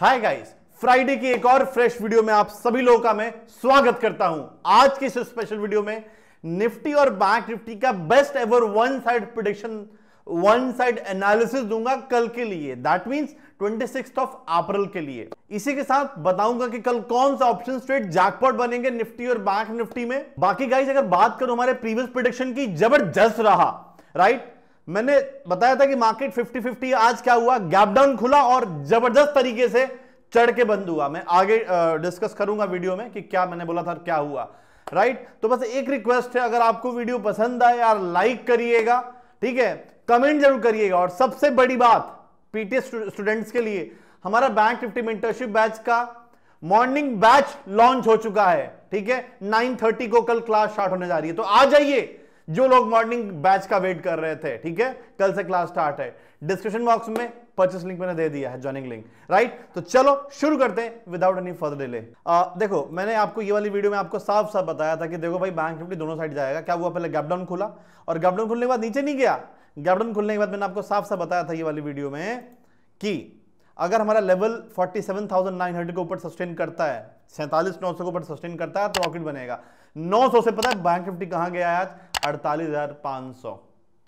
hi guys Friday की एक और फ्रेश वीडियो में आप सभी लोगों का मैं स्वागत करता हूं आज की इस स्पेशल वीडियो में निफ्टी और बैंक निफ्टी का best ever one side prediction one side analysis दूंगा कल के लिए that means six of April के लिए इसी के साथ बताऊंगा कि कल कौन सा ऑप्शन ट्रेड जैकपॉट बनेंगे निफ्टी और बैंक निफ्टी में बाकी गाइस अगर बात करूं हमारे प्रीवियस प्रोडिक्शन की जबरदस्त रहा राइट मैंने बताया था कि मार्केट 50-50 आज क्या हुआ गैप डाउन खुला और जबरदस्त तरीके से चढ़ के बंद हुआ मैं आगे डिस्कस करूंगा वीडियो में कि क्या मैंने बोला था क्या हुआ राइट तो बस एक रिक्वेस्ट है अगर आपको वीडियो पसंद आए यार लाइक करिएगा ठीक है कमेंट जरूर करिएगा और सबसे बड़ी बात पीटी स्टूडेंट्स के लिए हमारा बैंक निफ्टी मेंटरशिप बैच का मॉर्निंग बैच लॉन्च हो चुका है ठीक है 9:30 को कल क्लास स्टार्ट होने जा रही है तो आ जाइए जो लोग मॉर्निंग बैच का वेट कर रहे थे ठीक है कल से क्लास स्टार्ट है डिस्क्रिप्शन बॉक्स में परचेस लिंक मैंने दे दिया है ज्वाइनिंग लिंक राइट तो चलो शुरू करते हैं विदाउट एनी फर्दर डिले देखो मैंने आपको ये वाली वीडियो में आपको साफ साफ बताया था कि देखो भाई बैंक निफ्टी दोनों साइड जाएगा क्या हुआ पहले गैपडाउन खुला और गैपडाउन खुलने के बाद नीचे नहीं गया गैपडाउन खुलने के बाद मैंने आपको साफ साफ बताया था ये वाली वीडियो में कि अगर हमारा लेवल 47,900 के ऊपर सस्टेन करता है सैंतालीस नौ सौ के ऊपर सस्टेन करता है तो रॉकेट बनेगा 900 से पता है बैंक निफ्टी कहां गया आज अड़तालीस हजार पांच सौ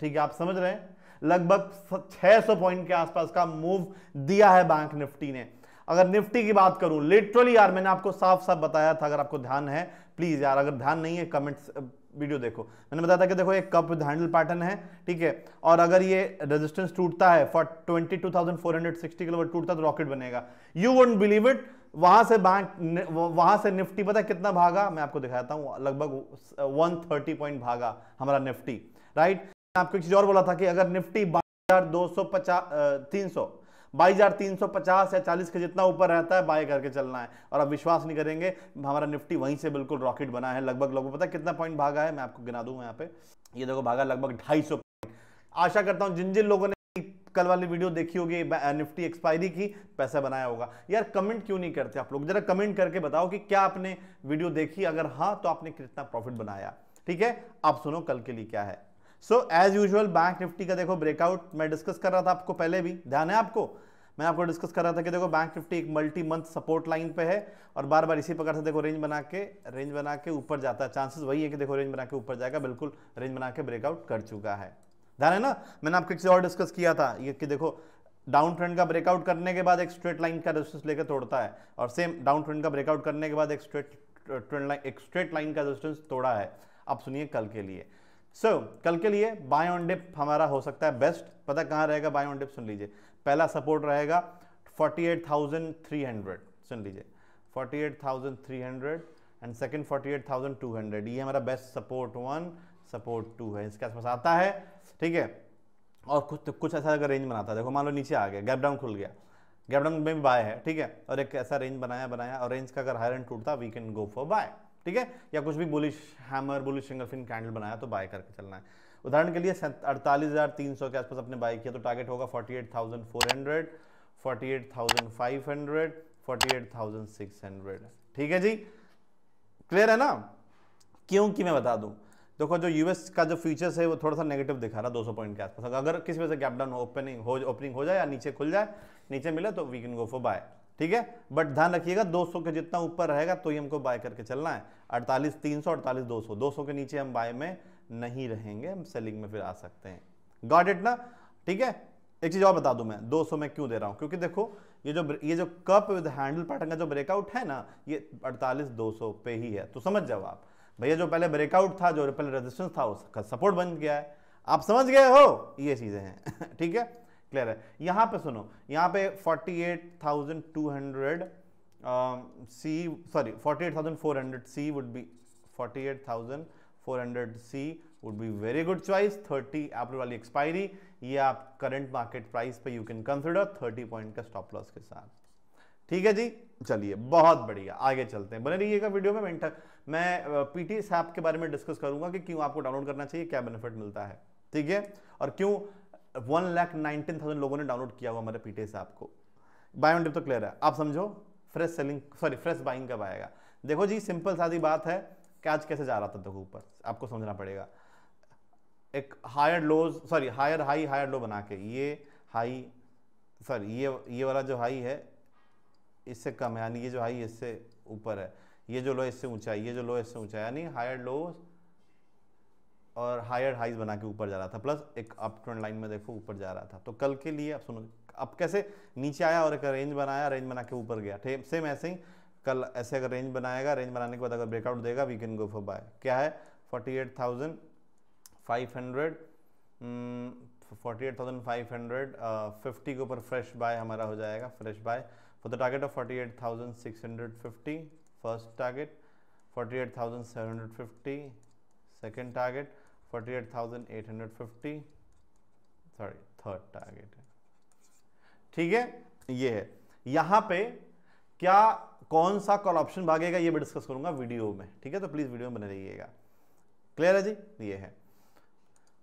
ठीक है आप समझ रहे हैं लगभग 600 पॉइंट के आसपास का मूव दिया है बैंक निफ्टी ने अगर निफ्टी की बात करूं लिटरली यार मैंने आपको साफ साफ बताया था अगर आपको ध्यान है प्लीज यार अगर ध्यान नहीं है कमेंट्स वीडियो देखो मैंने बताया था कि देखो ये कप हैंडल पैटर्न है ठीक है और अगर ये रेजिस्टेंस टूटता है for twenty two thousand four hundred sixty किलोवर टूटता तो रॉकेट बनेगा यू वोट बिलीव इट वहां से बैंक वहां से निफ्टी पता कितना भागा मैं आपको दिखाता हूँ लगभग 130 पॉइंट भागा हमारा निफ्टी राइट आपको एक चीज और बोला था कि अगर निफ्टी बारह हजार दो सौ पचास तीन सौ बाईस हजार तीन सौ पचास या चालीस के जितना ऊपर रहता है बाय करके चलना है और आप विश्वास नहीं करेंगे हमारा निफ्टी वहीं से बिल्कुल रॉकेट बना है लगभग लोगों पता कितना पॉइंट भागा है मैं आपको गिना दूंगा यहाँ पे ये देखो भागा लगभग ढाई सौ आशा करता हूँ जिन जिन लोगों ने कल वाली वीडियो देखी होगी निफ्टी एक्सपायरी की पैसा बनाया होगा यार कमेंट क्यों नहीं करते आप लोग जरा कमेंट करके बताओ कि क्या आपने वीडियो देखी अगर हाँ तो आपने कितना प्रॉफिट बनाया ठीक है आप सुनो कल के लिए क्या है so as usual bank Nifty का देखो ब्रेकआउट मैं डिस्कस कर रहा था आपको पहले भी ध्यान है आपको मैं आपको डिस्कस कर रहा था कि देखो बैंक निफ्टी एक मल्टी मंथ सपोर्ट लाइन पे है और बार बार इसी प्रकार से देखो रेंज बना के रेंज बना के ऊपर जाता है चांसेस वही है कि देखो रेंज बना के ऊपर जाएगा बिल्कुल रेंज बना के ब्रेकआउट कर चुका है ध्यान है ना मैंने आपको किसी चीज़ और डिस्कस किया था ये कि देखो डाउन ट्रेंड का ब्रेकआउट करने के बाद एक स्ट्रेट लाइन का रेजिस्टेंस लेकर तोड़ता है और सेम डाउन ट्रेंड का ब्रेकआउट करने के बाद एक स्ट्रेट ट्रेंड लाइन एक स्ट्रेट लाइन का रेजिस्टेंस तोड़ा है आप सुनिए कल के लिए सो so, कल के लिए बाय ऑन डिप हमारा हो सकता है बेस्ट पता कहाँ रहेगा बाय ऑन डिप सुन लीजिए पहला सपोर्ट रहेगा 48,300 सुन लीजिए 48,300 एंड सेकंड 48,200 ये हमारा best support one support two है इसके आसपास आता है ठीक है और कुछ तो कुछ ऐसा अगर रेंज बनाता है देखो मान लो नीचे आ गया गैप डाउन खुल गया गैप डाउन में भी बाय है ठीक है और एक ऐसा रेंज बनाया बनाया और रेंज का अगर हायर एंड टूटता we can go for buy ठीक है या कुछ भी bullish hammer bullish single fin candle बनाया तो बाय करके चलना है उदाहरण के लिए अड़तालीस हज़ार तीन सौ के आसपास अपने बाय किया तो टारगेट होगा forty eight thousand four hundred forty eight thousand five hundred forty eight thousand six hundred ठीक है जी क्लियर है ना क्योंकि मैं बता दूं देखो जो यूएस का जो फीचर्स है वो थोड़ा सा नेगेटिव दिखा रहा 200 पॉइंट के आसपास अगर किसी वजह से गैप डाउन ओपनिंग हो ओपनिंग हो जाए या नीचे खुल जाए नीचे मिले तो we can go for buy ठीक है बट ध्यान रखिएगा 200 के जितना ऊपर रहेगा तो ही हमको बाय करके चलना है 48 300 48 200 200 के नीचे हम बाय में नहीं रहेंगे हम सेलिंग में फिर आ सकते हैं गॉड इट ना ठीक है एक चीज और बता दू मैं 200 में क्यों दे रहा हूं क्योंकि देखो ये जो ये जो कप विद हैंडल पैटर्न का जो ब्रेकआउट है ना ये अड़तालीस दो पे ही है तो समझ जाओ आप भैया जो पहले ब्रेकआउट था जो पहले रेजिस्टेंस था उसका सपोर्ट बन गया है आप समझ गए हो ये चीजें हैं ठीक है क्लियर है यहाँ पे सुनो यहाँ पे 48,200 at C sorry 48,400 C would be 48,400 C would be very good choice 30 April वाली एक्सपायरी ये आप करंट मार्केट प्राइस पे यू कैन कंसिडर 30 पॉइंट का स्टॉप लॉस के साथ ठीक है जी चलिए बहुत बढ़िया आगे चलते हैं बने रहिएगा वीडियो में मेंटर मैं पीटी ऐप के बारे में डिस्कस करूंगा कि क्यों आपको डाउनलोड करना चाहिए क्या बेनिफिट मिलता है ठीक है और क्यों वन लाख नाइनटीन थाउजेंड लोगों ने डाउनलोड किया हुआ हमारे पीटीएस ऐप को बाय वन टिप तो क्लियर है आप समझो fresh selling sorry fresh buying कब आएगा देखो जी सिंपल सादी बात है कि आज कैसे जा रहा था देखो ऊपर आपको समझना पड़ेगा एक higher lows sorry higher high higher low बना के ये हाई सॉरी ये ये वाला जो हाई है इससे कम है यानी ये जो हाई इससे ऊपर है ये जो लो इससे ऊंचा है ये जो लो इससे ऊंचा है यानी हायर लो और हायर हाइज बना के ऊपर जा रहा था प्लस एक अप ट्रेंड लाइन में देखो ऊपर जा रहा था तो कल के लिए अब सुनो अब कैसे नीचे आया और एक रेंज बनाया रेंज बना के ऊपर गया सेम ऐसे ही कल ऐसे अगर रेंज बनाएगा रेंज बनाने के बाद अगर ब्रेकआउट देगा we can go for buy क्या है forty eight thousand five hundred forty eight thousand five hundred fifty के ऊपर फ्रेश बाय हमारा हो जाएगा fresh buy for the target of forty eight thousand six hundred fifty first target forty eight thousand seven hundred fifty second target 48,850 sorry third target है ठीक है ये है यहां पे क्या कौन सा कॉल ऑप्शन भागेगा ये मैं डिस्कस करूंगा वीडियो में ठीक है तो प्लीज वीडियो में बने रहिएगा क्लियर है जी ये है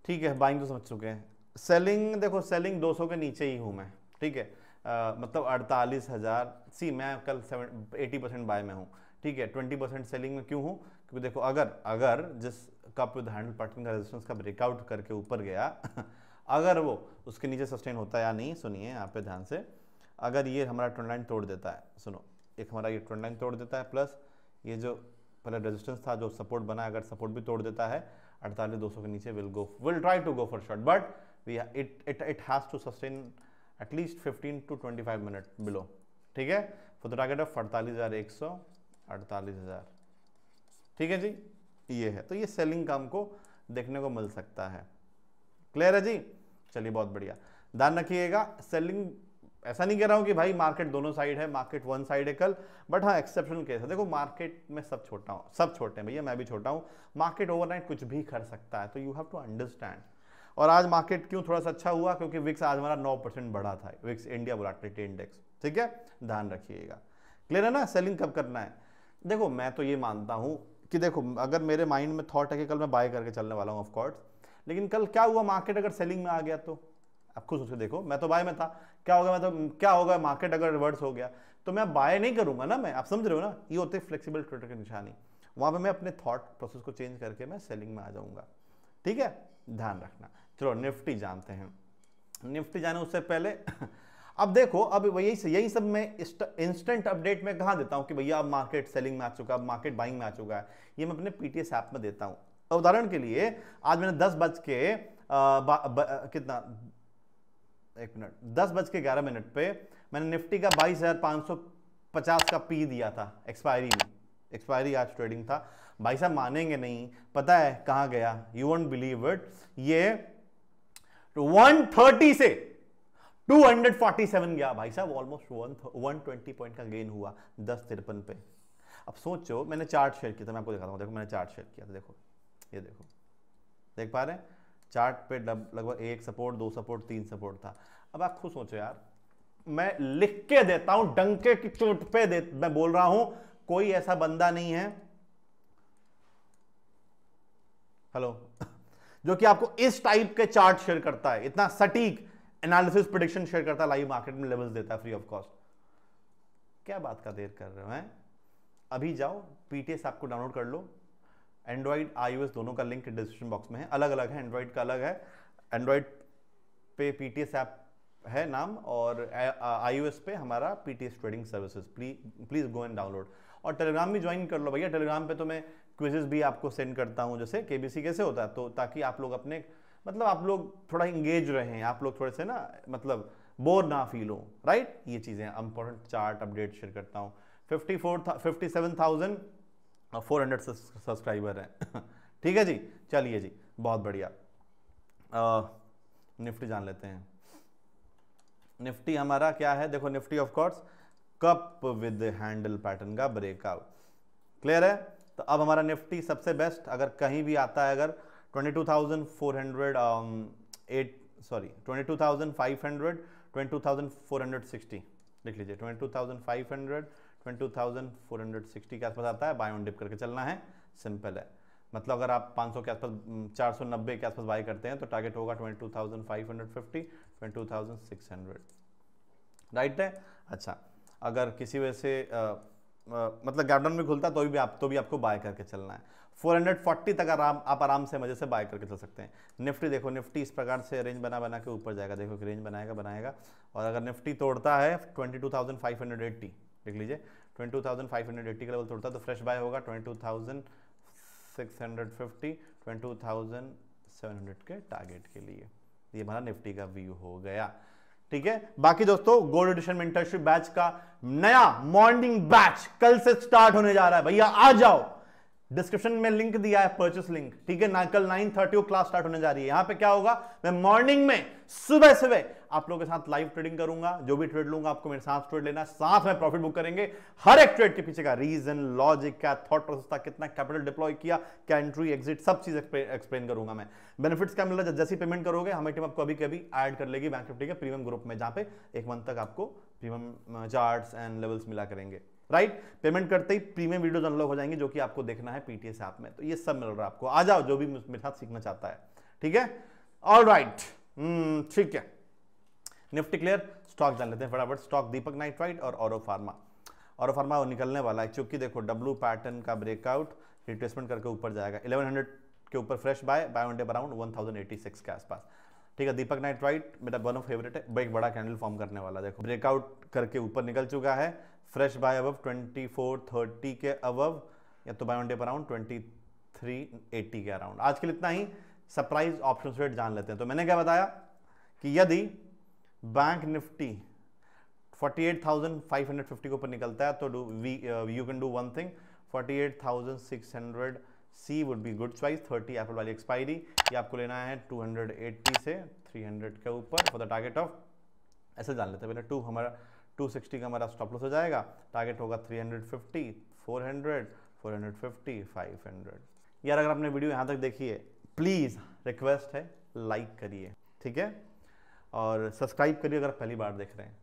ठीक है बाइंग तो समझ चुके हैं सेलिंग देखो सेलिंग 200 के नीचे ही हूं मैं ठीक है आ, मतलब अड़तालीस हज़ार सी मैं कल सेवन एटी परसेंट बाय में हूं ठीक है ट्वेंटी परसेंट सेलिंग में क्यों हूं क्योंकि देखो अगर अगर जिस कप विद हैंडल पार्टन का रेजिस्टेंस का ब्रेकआउट करके ऊपर गया अगर वो उसके नीचे सस्टेन होता है या नहीं सुनिए यहाँ पे ध्यान से अगर ये हमारा ट्रेंड लाइन तोड़ देता है सुनो एक हमारा ये ट्रेंड लाइन तोड़ देता है प्लस ये जो पहले रेजिस्टेंस था जो सपोर्ट बना अगर सपोर्ट भी तोड़ देता है अड़तालीस दो के नीचे will go will try to go for short but we it it it has to sustain at least fifteen to twenty five minute below ठीक है फॉर द टारगेट ऑफ अड़तालीस हज़ार एक सौ अड़तालीस हज़ार ठीक है जी ये है तो ये सेलिंग का हमको देखने को मिल सकता है क्लियर है जी चलिए बहुत बढ़िया ध्यान रखिएगा सेलिंग ऐसा नहीं कह रहा हूँ कि भाई मार्केट दोनों साइड है मार्केट वन साइड है कल बट हाँ एक्सेप्शन केस है देखो मार्केट में सब छोटा हूँ सब छोटे हैं भैया मैं भी छोटा हूँ मार्केट ओवरनाइट कुछ भी कर सकता है तो यू हैव टू अंडरस्टैंड और आज मार्केट क्यों थोड़ा सा अच्छा हुआ क्योंकि विक्स आज हमारा नौ परसेंट बढ़ा था विक्स इंडिया वोलाटिलिटी इंडेक्स ठीक है ध्यान रखिएगा क्लियर है ना सेलिंग कब करना है देखो मैं तो ये मानता हूँ कि देखो अगर मेरे माइंड में थॉट है कि कल मैं बाय करके चलने वाला हूँ ऑफकोर्स लेकिन कल क्या हुआ मार्केट अगर सेलिंग में आ गया तो अब खुद सोचो देखो मैं तो बाय में था क्या होगा मैं तो क्या होगा मार्केट अगर रिवर्स हो गया तो मैं बाय नहीं करूंगा ना मैं आप समझ रहे हो ना ये होते फ्लेक्सिबल ट्रेडर की निशानी वहां पे मैं अपने थॉट प्रोसेस को चेंज करके मैं सेलिंग में आ जाऊंगा ठीक है ध्यान रखना चलो निफ्टी जानते हैं निफ्टी जाने उससे पहले अब देखो अब यही से यही सब मैं इंस्टेंट अपडेट में कहा देता हूं कि भैया अब मार्केट सेलिंग में आ चुका है मार्केट बाइंग में आ चुका है ये मैं अपने पीटीएस ऐप में देता हूँ तो उदाहरण के लिए आज मैंने दस बज के कितना एक मिनट दस बज के ग्यारह मिनट पे मैंने निफ्टी का बाईस हज़ार पाँच सौ पचास का पी दिया था एक्सपायरी में एक्सपायरी आज ट्रेडिंग था भाई साहब मानेंगे नहीं पता है कहाँ गया यू वोंट बिलीव इट ये थर्टी से 247 गया भाई साहब almost one one twenty point का गेन हुआ दस तिरपन पे अब सोचो मैंने चार्ट शेयर किया था मैं आपको दिखाता हूँ देखो मैंने चार्ट शेयर किया था देखो ये देखो देख पा रहे हैं चार्ट पे लगभग एक सपोर्ट दो सपोर्ट तीन सपोर्ट था अब आप खुद सोचो यार मैं लिख के देता हूं डंके की चोट पे दे मैं बोल रहा हूं कोई ऐसा बंदा नहीं है हेलो जो कि आपको इस टाइप के चार्ट शेयर करता है इतना सटीक एनालिसिस प्रोडिक्शन शेयर करता है लाइव मार्केट में लेवल्स देता है फ्री ऑफ कॉस्ट क्या बात का देर कर रहे हो हैं अभी जाओ पीटीएस आपको डाउनलोड कर लो एंड्रॉयड आई दोनों का लिंक डिस्क्रिप्शन बॉक्स में है अलग अलग है एंड्रॉयड का अलग है एंड्रॉयड पे पी टी ऐप है नाम और आई पे हमारा P trading services please please go and download और टेलीग्राम भी ज्वाइन कर लो भैया टेलीग्राम पे तो मैं क्विजेज भी आपको सेंड करता हूँ जैसे केबीसी कैसे होता है तो ताकि आप लोग अपने मतलब आप लोग थोड़ा इंगेज रहें आप लोग थोड़े से ना मतलब बोर ना फील हो राइट ये चीज़ें इंपॉर्टेंट चार्ट अपडेट शेयर करता हूँ fifty four fifty seven thousand four hundred subscriber हैं ठीक है जी चलिए जी बहुत बढ़िया निफ्टी जान लेते हैं निफ्टी हमारा क्या है देखो Nifty of course cup with handle pattern का ब्रेकआउट क्लियर है तो अब हमारा निफ्टी सबसे बेस्ट अगर कहीं भी आता है अगर 22,400 um, सॉरी 22,500 22,460 लिख लीजिए 22,500 22,460 के आसपास आता है बाय ऑन डिप करके चलना है सिंपल है मतलब अगर आप 500 के आसपास 490 के आसपास बाई करते हैं तो टारगेट होगा 22,550 22,600 राइट है अच्छा अगर किसी वजह से मतलब गैपडाउन में खुलता तो भी आप तो भी आपको बाय करके चलना है 440 तक आराम आप आराम से मज़े से बाय करके चल सकते हैं निफ्टी देखो निफ्टी इस प्रकार से रेंज बना बना के ऊपर जाएगा देखो कि रेंज बनाएगा बनाएगा और अगर निफ्टी तोड़ता है 22,580 देख लीजिए 22,580 का लेवल तोड़ता है तो फ्रेश बाय होगा 22,650 22,700 के टारगेट के लिए ये हमारा निफ्टी का व्यू हो गया ठीक है बाकी दोस्तों गोल्ड एडिशन में इंटर्नशिप बैच का नया मॉर्निंग बैच कल से स्टार्ट होने जा रहा है भैया आ जाओ डिस्क्रिप्शन में लिंक दिया है परचेस लिंक ठीक है ना कल नाइन थर्टी क्लास स्टार्ट होने जा रही है यहां पे क्या होगा मैं मॉर्निंग में सुबह सुबह आप लोगों के साथ लाइव ट्रेडिंग करूंगा जो भी ट्रेड लूंगा आपको मेरे साथ ट्रेड लेना साथ में प्रॉफिट बुक करेंगे हर एक ट्रेड के पीछे का रीजन लॉजिक क्या थॉट प्रोसेस था कितना कैपिटल डिप्लॉय किया क्या एंट्री एग्जिट सब चीज एक्सप्लेन करूंगा मैं बेनिफिट्स क्या मिल रहा है जैसे पेमेंट करोगे हमारी टीम आपको अभी कभी ऐड कर लेगी बैंक निफ्टी के प्रीमियम ग्रुप में जहां पे एक मंथ तक आपको प्रीमियम चार्ट एंड लेवल्स मिला करेंगे राइट पेमेंट करते ही प्रीमियम वीडियोज अनलॉक हो जाएंगे जो कि आपको देखना है पीटीएस ऐप में तो ये सब मिल रहा है आपको आ जाओ जो भी मेरे साथ सीखना चाहता है ठीक है ऑल राइट hmm, ठीक है निफ्टी क्लियर स्टॉक जान लेते हैं फटाफट स्टॉक दीपक नाइट्राइट और औरो फार्मा और फार्मा निकलने वाला है चूंकि देखो डब्लू पैटर्न का ब्रेकआउट रिप्लेसमेंट करके ऊपर जाएगा 1100 के ऊपर fresh buy buy one day around one के आसपास ठीक है दीपक नाइट राइट मेरा वन ऑफ फेवरेट है एक बड़ा कैंडल फॉर्म करने वाला देखो ब्रेकआउट करके ऊपर निकल चुका है फ्रेश बाय अबव 24 30 के अबव या तो बाय वन डे पर अराउंड 23 80 के अराउंड आज के लिए इतना ही सरप्राइज ऑप्शन रेट जान लेते हैं तो मैंने क्या बताया कि यदि बैंक निफ्टी 48,550 के ऊपर निकलता है तो do we you can do one thing 48,600 C would be good choice 30 April वाली एक्सपायरी ये आपको लेना है 280 से 300 के ऊपर फॉर द टारगेट ऑफ ऐसे जान लेते हैं पहले टू हमारा 260 का हमारा स्टॉप लॉस हो जाएगा टारगेट होगा 350, 400, 450, 500 यार अगर आपने वीडियो यहाँ तक देखी है प्लीज़ रिक्वेस्ट है लाइक करिए ठीक है और सब्सक्राइब करिए अगर पहली बार देख रहे हैं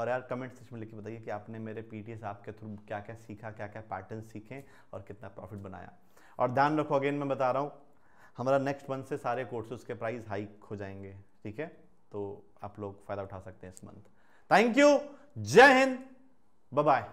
और यार कमेंट सेक्शन में लिख के बताइए कि आपने मेरे पी टी ऐप के थ्रू क्या क्या सीखा क्या क्या पैटर्न सीखे और कितना प्रॉफिट बनाया और ध्यान रखो अगेन मैं बता रहा हूँ हमारा नेक्स्ट मंथ से सारे कोर्सेज के प्राइस हाइक हो जाएंगे ठीक है तो आप लोग फ़ायदा उठा सकते हैं इस मंथ थैंक यू जय हिंद बाय